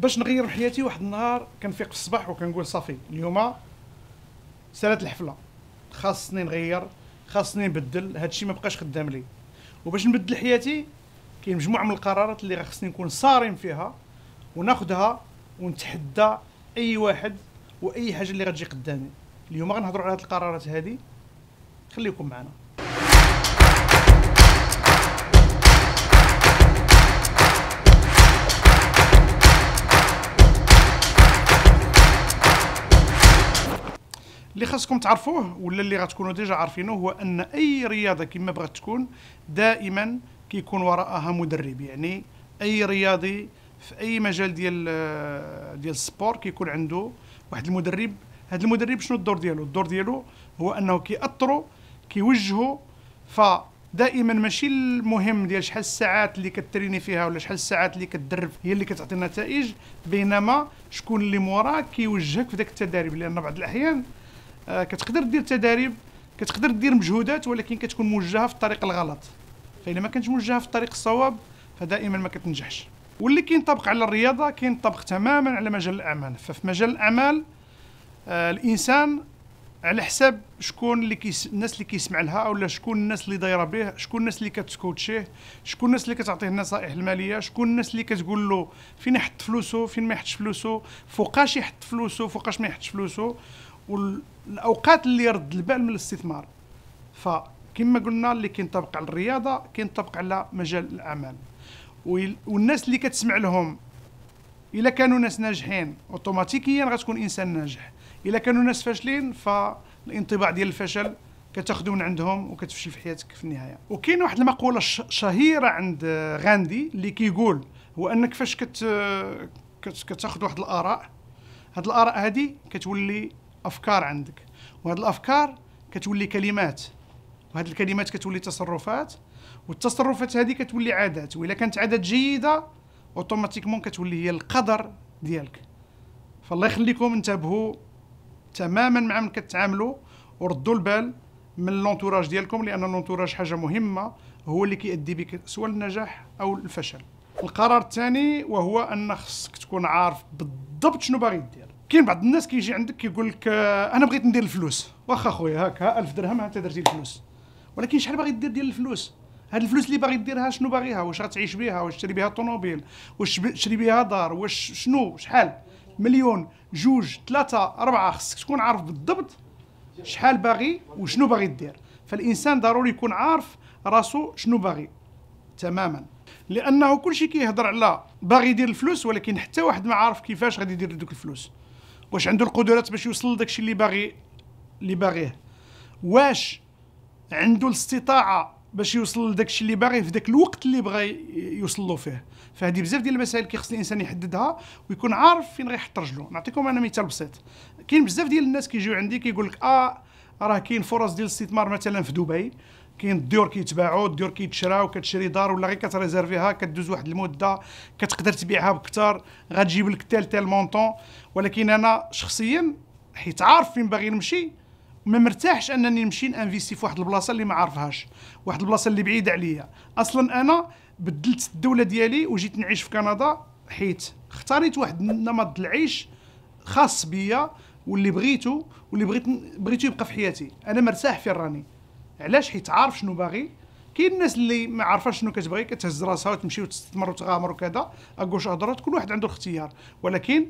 باش نغير حياتي واحد النهار كنفيق في الصباح وكنقول صافي اليوم سالات الحفله خاصني نغير خاصني نبدل هادشي ما بقاش خدام لي وباش نبدل حياتي كاين مجموعه من القرارات اللي خصني نكون صارم فيها وناخذها ونتحدى اي واحد واي حاجه اللي غتجي قدامي اليوم غنهضروا على هاد القرارات هذه خليكم معنا اللي خاصكم تعرفوه ولا اللي غتكونوا ديجا عارفينه هو ان اي رياضه كما بغات تكون دائما كيكون وراءها مدرب يعني اي رياضي في اي مجال ديال ديال السبور كيكون عنده واحد المدرب هذا المدرب شنو الدور ديالو الدور ديالو هو انه كيأطروا كيوجهوا فدائما ماشي المهم ديال شحال الساعات اللي كتريني فيها ولا شحال الساعات اللي كتدرب هي اللي كتعطي النتائج بينما شكون اللي موراك كيوجهك في ذاك التدريب لان بعض الاحيان آه، كتقدر دير تداريب كتقدر دير مجهودات ولكن كتكون موجهه في الطريق الغلط فإذا ما كانتش موجهه في الطريق الصواب فدائما ما كتنجحش واللي كينطبق على الرياضه كينطبق تماما على مجال الاعمال ففي مجال الاعمال آه الانسان على حساب شكون اللي كيس... الناس اللي كيسمع لها او شكون الناس اللي دايره به شكون الناس اللي كتكوتشيه شكون الناس اللي كتعطيه النصائح الماليه شكون الناس اللي كتقول له فين يحط فلوسه فين ما يحطش فلوسه فوقاش يحط فلوسه فوقاش ما يحطش فلوسه والاوقات اللي يرد البال من الاستثمار فكما قلنا اللي كينطبق على الرياضه كينطبق على مجال الاعمال والناس اللي كتسمع لهم الا كانوا ناس ناجحين اوتوماتيكيا غتكون انسان ناجح الا كانوا ناس فاشلين فالانطباع ديال الفشل كتاخذو من عندهم وكتفشل في حياتك في النهايه وكاين واحد المقوله شهيره عند غاندي اللي كيقول هو انك فاش كت كتاخذ واحد الاراء هاد الاراء هادي كتولي افكار عندك وهذه الافكار كتولي كلمات وهذه الكلمات كتولي تصرفات والتصرفات هذه كتولي عادات واذا كانت عادات جيده اوتوماتيكمون كتولي هي القدر ديالك فالله يخليكم انتبهوا تماما مع من كتعاملوا وردوا البال من لونتوراج ديالكم لان لونتوراج حاجه مهمه هو اللي كيؤدي بك سواء النجاح او الفشل القرار الثاني وهو ان خصك تكون عارف بالضبط شنو باغي دير كاين بعض الناس كيجي عندك كيقول لك آه، انا بغيت ندير الفلوس واخا خويا هاك ها 1000 درهم انت درتي الفلوس ولكن شحال باغي دير ديال الفلوس هاد الفلوس اللي باغي ديرها شنو باغيها واش غتعيش بها واش تشري بها طوموبيل واش تشري بها دار واش شنو شحال مليون جوج ثلاثة أربعة خصك تكون عارف بالضبط شحال باغي وشنو باغي دير فالإنسان ضروري يكون عارف راسو شنو باغي تماما لأنه كلشي كيهضر على باغي يدير الفلوس ولكن حتى واحد ما عارف كيفاش غادي يدير دوك الفلوس واش عنده القدرات باش يوصل لداكشي اللي باغي اللي باغيه واش عنده الاستطاعه باش يوصل لداكشي اللي باغيه في ذاك الوقت اللي بغى يوصل له فيه فهذه بزاف ديال المسائل كيخص الانسان يحددها ويكون عارف فين غيحط رجلو نعطيكم انا مثال بسيط كاين بزاف ديال الناس كيجيو عندي كيقول لك اه راه كاين فرص ديال الاستثمار مثلا في دبي كاين الديور كيتباعوا الديور كيتشراو كتشري دار ولا غير كتريزيرفيها كدوز واحد المده كتقدر تبيعها بكثر غتجيب لك تال تال مونطون ولكن انا شخصيا حيت عارف فين باغي نمشي ما مرتاحش انني نمشي انفيستي في واحد البلاصه اللي ما عارفهاش واحد البلاصه اللي بعيده عليا اصلا انا بدلت الدوله ديالي وجيت نعيش في كندا حيت اختاريت واحد نمط العيش خاص بيا واللي بغيته واللي بغيت بغيته يبقى في حياتي انا مرتاح فين راني علاش حيت عارف شنو باغي كاين الناس اللي ما عارفاش شنو كتبغي كتهز راسها وتمشي وتستثمر وتغامر وكذا اكوش هضرات كل واحد عنده الاختيار ولكن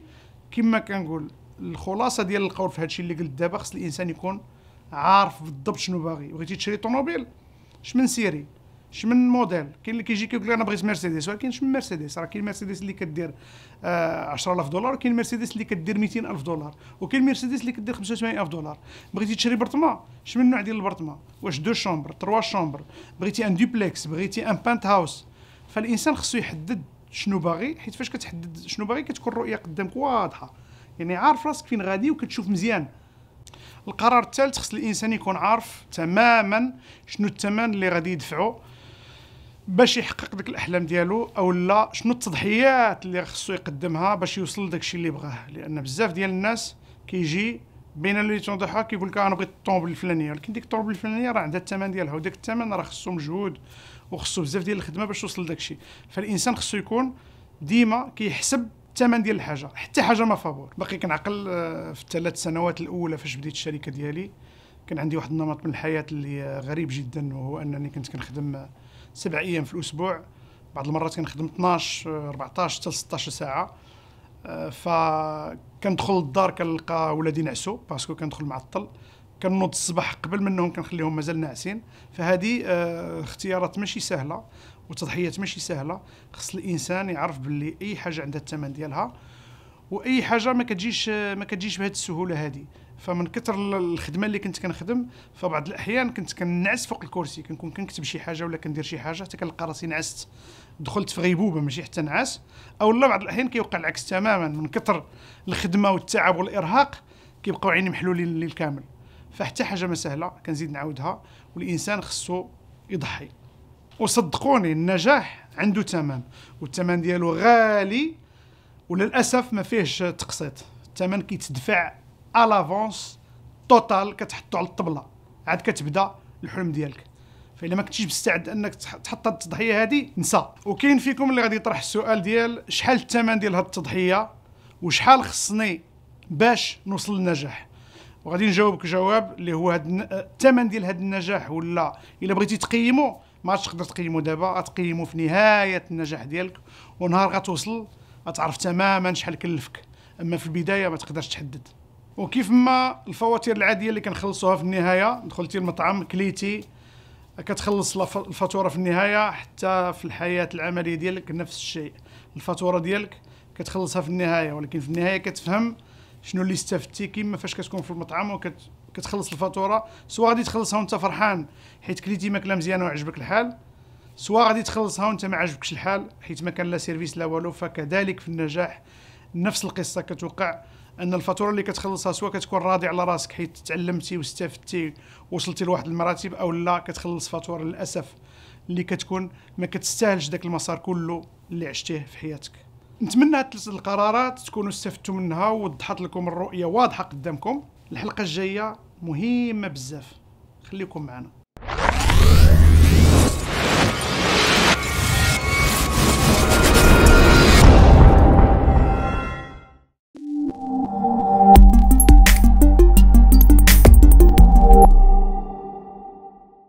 كما كنقول الخلاصه ديال القول في الشيء اللي قلت دابا خص الانسان يكون عارف بالضبط شنو باغي بغيتي تشري طوموبيل شمن سيري شمن موديل كاين اللي كيجي كيقول لك انا بغيت مرسيدس ولكن شمن مرسيدس راه كاين مرسيدس اللي كدير آه 10000 دولار وكاين مرسيدس اللي كدير 200000 دولار وكاين مرسيدس اللي كدير 85000 دولار بغيتي تشري برطمه شمن النوع ديال البرطمه واش دو شومبر تروا شومبر بغيتي ان دوبليكس بغيتي ان بانت هاوس فالانسان خصو يحدد شنو باغي حيت فاش كتحدد شنو باغي كتكون الرؤيه قدامك واضحه يعني عارف راسك فين غادي وكتشوف مزيان القرار الثالث خص الانسان يكون عارف تماما شنو الثمن اللي غادي يدفعه باش يحقق ديك الاحلام ديالو او لا شنو التضحيات اللي خصو يقدمها باش يوصل الشيء اللي بغاه لان بزاف ديال الناس كيجي بين اللي تنضحى كيقول لك انا بغيت الطوموبيل الفلانيه ولكن ديك الطوموبيل الفلانيه راه عندها الثمن ديالها وداك الثمن راه خصو مجهود وخصو بزاف ديال الخدمه باش توصل الشيء فالانسان خصو يكون ديما كيحسب الثمن ديال الحاجه حتى حاجه ما فابور باقي كنعقل آه، في الثلاث سنوات الاولى فاش بديت الشركه ديالي كان عندي واحد النمط من الحياه اللي غريب جدا وهو انني كنت كنخدم سبع ايام في الاسبوع بعض المرات كنخدم 12 14 حتى 16 ساعه آه، فكندخل للدار كنلقى ولادي نعسوا باسكو كندخل معطل كنوض الصباح قبل منهم كنخليهم مازال ناعسين فهذه آه، اختيارات ماشي سهله وتضحيات ماشي سهله خص الانسان يعرف باللي اي حاجه عندها الثمن ديالها واي حاجه ما كتجيش ما كتجيش بهذه السهوله هذه فمن كثر الخدمه اللي كنت كنخدم فبعض الاحيان كنت كنعس فوق الكرسي كنكون كنكتب شي حاجه ولا كندير شي حاجه حتى كنلقى راسي نعست دخلت في غيبوبه ماشي حتى نعاس او لا بعض الاحيان كيوقع العكس تماما من كثر الخدمه والتعب والارهاق كيبقاو عيني محلولين الليل كامل فحتى حاجه ما سهله كنزيد نعاودها والانسان خصو يضحي وصدقوني النجاح عنده ثمن والثمن ديالو غالي وللاسف ما فيهش تقسيط الثمن كيتدفع الافونس توتال كتحطو على الطبله عاد كتبدا الحلم ديالك فإذا ما كنتيش مستعد انك تحط التضحيه هذه نسى وكاين فيكم اللي غادي يطرح السؤال ديال شحال الثمن ديال هذه التضحيه وشحال خصني باش نوصل للنجاح وغادي نجاوبك جواب اللي هو هاد الثمن ديال هاد النجاح ولا الا بغيتي تقيمو ما تقدر تقيمو دابا غتقيمو في نهايه النجاح ديالك ونهار غتوصل غتعرف تماما شحال كلفك اما في البدايه ما تقدرش تحدد وكيف ما الفواتير العاديه اللي كنخلصوها في النهايه دخلتي المطعم كليتي كتخلص الفاتوره في النهايه حتى في الحياه العمليه ديالك نفس الشيء الفاتوره ديالك كتخلصها في النهايه ولكن في النهايه كتفهم شنو اللي استفدتي كيما فاش كتكون في المطعم وكتخلص الفاتوره سواء غادي تخلصها وانت فرحان حيت كليتي ماكله مزيانه وعجبك الحال سواء غادي تخلصها وانت ما عجبكش الحال حيت ما كان لا سيرفيس لا والو فكذلك في النجاح نفس القصه كتوقع ان الفاتوره اللي كتخلصها سواء كتكون راضي على راسك حيت تعلمتي واستفدتي وصلتي لواحد المراتب او لا كتخلص فاتوره للاسف اللي كتكون ما كتستاهلش داك المسار كله اللي عشتيه في حياتك نتمنى هاد القرارات تكونوا استفدتوا منها ووضحت لكم الرؤيه واضحه قدامكم الحلقه الجايه مهمه بزاف خليكم معنا